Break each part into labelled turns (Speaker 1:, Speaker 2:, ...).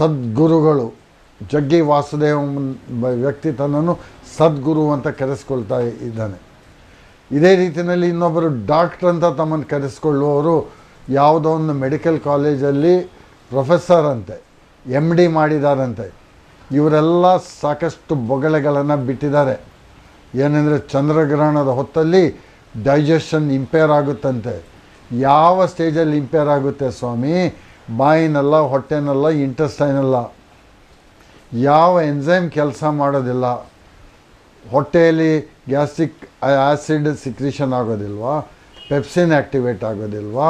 Speaker 1: ಸದ್ಗುರುಗಳು ಜಗ್ಗಿ ವಾಸುದೇವ ವ್ಯಕ್ತಿ ತನ್ನನ್ನು ಸದ್ಗುರು ಅಂತ ಕರೆಸ್ಕೊಳ್ತಾ ಇದ್ದಾನೆ ಇದೇ ರೀತಿಯಲ್ಲಿ ಇನ್ನೊಬ್ಬರು ಡಾಕ್ಟ್ರ್ ಅಂತ ತಮ್ಮನ್ನು ಕರೆಸ್ಕೊಳ್ಳುವವರು ಯಾವುದೋ ಒಂದು ಮೆಡಿಕಲ್ ಕಾಲೇಜಲ್ಲಿ ಪ್ರೊಫೆಸರ್ ಅಂತೆ ಎಮ್ ಡಿ ಮಾಡಿದಾರಂತೆ ಇವರೆಲ್ಲ ಸಾಕಷ್ಟು ಬೊಗಳೆಗಳನ್ನು ಬಿಟ್ಟಿದ್ದಾರೆ ಏನೆಂದರೆ ಚಂದ್ರಗ್ರಹಣದ ಹೊತ್ತಲ್ಲಿ ಡೈಜೆಷನ್ ಇಂಪೇರ್ ಆಗುತ್ತಂತೆ ಯಾವ ಸ್ಟೇಜಲ್ಲಿ ಇಂಪೇರ್ ಆಗುತ್ತೆ ಸ್ವಾಮಿ ಬಾಯಿನಲ್ಲ ಹೊಟ್ಟೆನಲ್ಲ ಇಂಟೆಸ್ಟೈನಲ್ಲ ಯಾವ ಎಂಜೈಮ್ ಕೆಲಸ ಮಾಡೋದಿಲ್ಲ ಹೊಟ್ಟೆಯಲ್ಲಿ ಗ್ಯಾಸ್ಟ್ರಿಕ್ ಆ್ಯಸಿಡ್ ಸಿಕ್ರಿಷನ್ ಆಗೋದಿಲ್ವಾ ಪೆಪ್ಸಿನ್ ಆ್ಯಕ್ಟಿವೇಟ್ ಆಗೋದಿಲ್ವಾ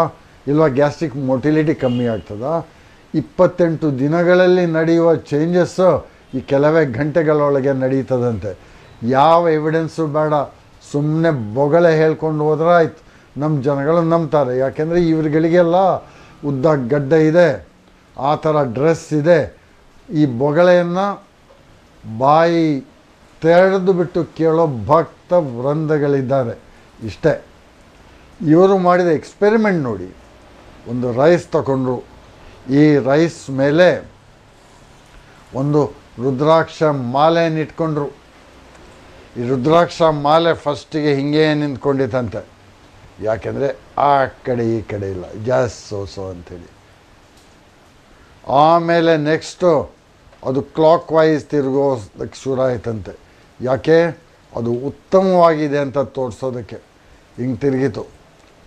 Speaker 1: ಇಲ್ವಾ ಗ್ಯಾಸ್ಟ್ರಿಕ್ ಮೊಟಿಲಿಟಿ ಕಮ್ಮಿ ಆಗ್ತದ ಇಪ್ಪತ್ತೆಂಟು ದಿನಗಳಲ್ಲಿ ನಡೆಯುವ ಚೇಂಜಸ್ಸು ಈ ಕೆಲವೇ ಗಂಟೆಗಳೊಳಗೆ ನಡೀತದಂತೆ ಯಾವ ಎವಿಡೆನ್ಸು ಬೇಡ ಸುಮ್ಮನೆ ಬೊಗಳೆ ಹೇಳ್ಕೊಂಡು ಹೋದ್ರೆ ಆಯ್ತು ನಮ್ಮ ಜನಗಳು ನಂಬ್ತಾರೆ ಯಾಕೆಂದರೆ ಇವರುಗಳಿಗೆಲ್ಲ ಉದ್ದ ಗಡ್ಡೆ ಇದೆ ಆ ಥರ ಡ್ರೆಸ್ ಇದೆ ಈ ಬೊಗಳೆಯನ್ನು ಬಾಯಿ ತೆರೆದು ಬಿಟ್ಟು ಕೇಳೋ ಭಕ್ತ ವೃಂದಗಳಿದ್ದಾರೆ ಇಷ್ಟೇ ಇವರು ಮಾಡಿದ ಎಕ್ಸ್ಪೆರಿಮೆಂಟ್ ನೋಡಿ ಒಂದು ರೈಸ್ ತಗೊಂಡ್ರು ಈ ರೈಸ್ ಮೇಲೆ ಒಂದು ರುದ್ರಾಕ್ಷ ಮಾಲೆಯನ್ನು ಇಟ್ಕೊಂಡ್ರು ಈ ರುದ್ರಾಕ್ಷ ಮಾಲೆ ಫಸ್ಟಿಗೆ ಹಿಂಗೆ ನಿಂತ್ಕೊಂಡಿತ್ತಂತೆ ಯಾಕೆಂದರೆ ಆ ಕಡೆ ಈ ಕಡೆ ಇಲ್ಲ ಜಸ್ಟ್ ಸೋಸೋ ಅಂಥೇಳಿ ಆಮೇಲೆ ನೆಕ್ಸ್ಟು ಅದು ಕ್ಲಾಕ್ ವೈಸ್ ತಿರುಗೋದಕ್ಕೆ ಶುರು ಆಯ್ತಂತೆ ಯಾಕೆ ಅದು ಉತ್ತಮವಾಗಿದೆ ಅಂತ ತೋರಿಸೋದಕ್ಕೆ ಹಿಂಗೆ ತಿರುಗಿತು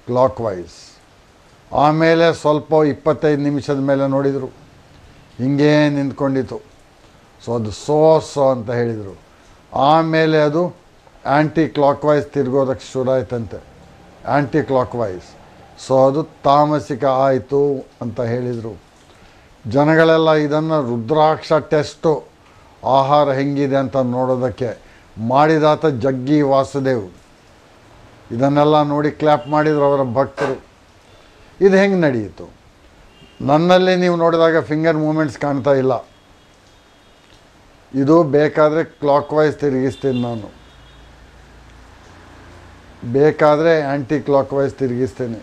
Speaker 1: ಕ್ಲಾಕ್ ವೈಸ್ ಆಮೇಲೆ ಸ್ವಲ್ಪ ಇಪ್ಪತ್ತೈದು ನಿಮಿಷದ ಮೇಲೆ ನೋಡಿದರು ಹಿಂಗೇ ನಿಂತ್ಕೊಂಡಿತು ಸೊ ಅದು ಸೋಸೋ ಅಂತ ಹೇಳಿದರು ಆಮೇಲೆ ಅದು ಆ್ಯಂಟಿ ಕ್ಲಾಕ್ ವೈಸ್ ತಿರುಗೋದಕ್ಕೆ ಶುರು ಆಯ್ತಂತೆ ಆ್ಯಂಟಿ ಕ್ಲಾಕ್ ವೈಸ್ ಸೊ ಅದು ತಾಮಸಿಕ ಆಯಿತು ಅಂತ ಹೇಳಿದರು ಜನಗಳೆಲ್ಲ ಇದನ್ನು ರುದ್ರಾಕ್ಷ ಟೆಸ್ಟು ಆಹಾರ ಹೆಂಗಿದೆ ಅಂತ ನೋಡೋದಕ್ಕೆ ಮಾಡಿದಾತ ಜಗ್ಗಿ ವಾಸುದೇವ್ ಇದನ್ನೆಲ್ಲ ನೋಡಿ ಕ್ಲ್ಯಾಪ್ ಮಾಡಿದರು ಅವರ ಭಕ್ತರು ಇದು ಹೆಂಗೆ ನಡೆಯಿತು ನನ್ನಲ್ಲಿ ನೀವು ನೋಡಿದಾಗ ಫಿಂಗರ್ ಮೂಮೆಂಟ್ಸ್ ಕಾಣ್ತಾ ಇಲ್ಲ ಇದು ಬೇಕಾದರೆ ಕ್ಲಾಕ್ ವೈಸ್ ತಿರುಗಿಸ್ತೀನಿ ನಾನು ಬೇಕಾದರೆ ಆ್ಯಂಟಿ ಕ್ಲಾಕ್ ವೈಸ್ ತಿರುಗಿಸ್ತೀನಿ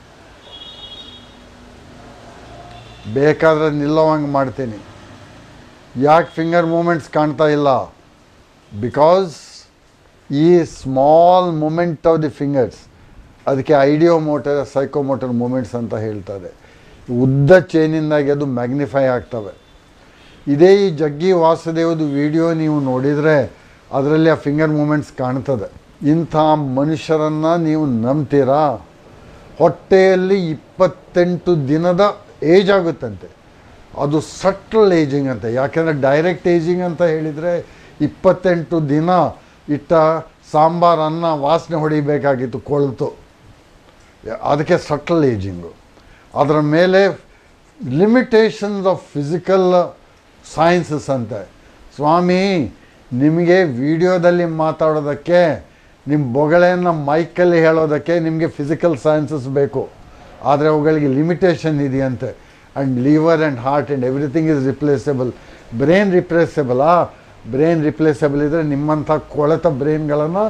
Speaker 1: ಬೇಕಾದರೆ ನಿಲ್ಲೋವಂಗೆ ಮಾಡ್ತೀನಿ ಯಾಕೆ ಫಿಂಗರ್ ಮೂಮೆಂಟ್ಸ್ ಕಾಣ್ತಾ ಇಲ್ಲ ಬಿಕಾಸ್ ಈ small movement of the fingers ಅದಕ್ಕೆ ಐಡಿಯೋ ಮೋಟರ್ ಮೋಟರ್ ಮೂಮೆಂಟ್ಸ್ ಅಂತ ಹೇಳ್ತಾರೆ ಉದ್ದ ಚೈನಿಂದಾಗಿ ಅದು ಮ್ಯಾಗ್ನಿಫೈ ಆಗ್ತವೆ ಇದೇ ಈ ಜಗ್ಗಿ ವಾಸುದೇವದ ವಿಡಿಯೋ ನೀವು ನೋಡಿದರೆ ಅದರಲ್ಲಿ ಆ ಫಿಂಗರ್ ಮೂಮೆಂಟ್ಸ್ ಕಾಣ್ತದೆ ಇಂಥ ಮನುಷ್ಯರನ್ನು ನೀವು ನಂಬ್ತೀರಾ ಹೊಟ್ಟೆಯಲ್ಲಿ ಇಪ್ಪತ್ತೆಂಟು ದಿನದ ಏಜ್ ಆಗುತ್ತಂತೆ ಅದು ಸಟ್ಲ್ ಏಜಿಂಗ್ ಅಂತ ಯಾಕೆಂದರೆ ಡೈರೆಕ್ಟ್ ಏಜಿಂಗ್ ಅಂತ ಹೇಳಿದರೆ ಇಪ್ಪತ್ತೆಂಟು ದಿನ ಇಟ್ಟ ಸಾಂಬಾರನ್ನು ವಾಸನೆ ಹೊಡಿಬೇಕಾಗಿತ್ತು ಕೊಳ್ತು ಅದಕ್ಕೆ ಸಟ್ಲ್ ಏಜಿಂಗು ಅದರ ಮೇಲೆ ಲಿಮಿಟೇಷನ್ಸ್ ಆಫ್ ಫಿಸಿಕಲ್ ಸೈನ್ಸಸ್ ಅಂತೆ ಸ್ವಾಮಿ ನಿಮಗೆ ವಿಡಿಯೋದಲ್ಲಿ ಮಾತಾಡೋದಕ್ಕೆ ನಿಮ್ಮ ಬೊಗಳೆಯನ್ನು ಮೈಕಲ್ಲಿ ಹೇಳೋದಕ್ಕೆ ನಿಮಗೆ ಫಿಸಿಕಲ್ ಸೈನ್ಸಸ್ ಬೇಕು ಆದರೆ ಅವುಗಳಿಗೆ ಲಿಮಿಟೇಷನ್ ಇದೆಯಂತೆ and liver and heart and everything is replaceable brain ರಿಪ್ಲೇಸಬಲಾ ಬ್ರೈನ್ ರಿಪ್ಲೇಸಬಲ್ ಇದ್ದರೆ ನಿಮ್ಮಂಥ ಕೊಳೆತ ಬ್ರೈನ್ಗಳನ್ನು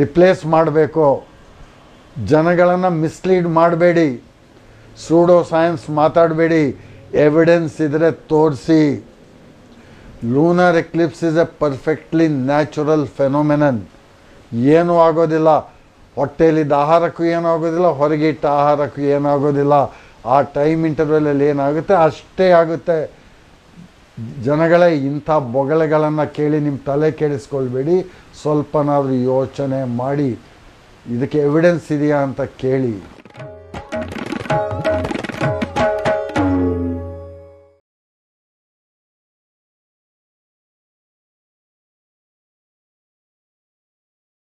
Speaker 1: ರಿಪ್ಲೇಸ್ ಮಾಡಬೇಕು ಜನಗಳನ್ನು ಮಿಸ್ಲೀಡ್ ಮಾಡಬೇಡಿ ಸೂಡೋ ಸೈನ್ಸ್ ಮಾತಾಡಬೇಡಿ ಎವಿಡೆನ್ಸ್ ಇದ್ದರೆ ತೋರಿಸಿ lunar eclipse is a perfectly natural phenomenon ಏನೂ ಆಗೋದಿಲ್ಲ ಹೊಟ್ಟೆಯಲ್ಲಿದ್ದ ಆಹಾರಕ್ಕೂ ಏನೂ ಆಗೋದಿಲ್ಲ ಹೊರಗಿಟ್ಟ ಆಹಾರಕ್ಕೂ ಏನೂ ಆಗೋದಿಲ್ಲ ಆ ಟೈಮ್ ಇಂಟರ್ವ್ಯೂಲಲ್ಲಿ ಏನಾಗುತ್ತೆ ಅಷ್ಟೇ ಆಗುತ್ತೆ ಜನಗಳೇ ಇಂಥ ಬೊಗಳೆಗಳನ್ನು ಕೇಳಿ ನಿಮ್ಮ ತಲೆ ಕೆಡಿಸ್ಕೊಳ್ಬೇಡಿ ಸ್ವಲ್ಪನಾದರೂ ಯೋಚನೆ ಮಾಡಿ ಇದಕ್ಕೆ ಎವಿಡೆನ್ಸ್ ಇದೆಯಾ ಅಂತ ಕೇಳಿ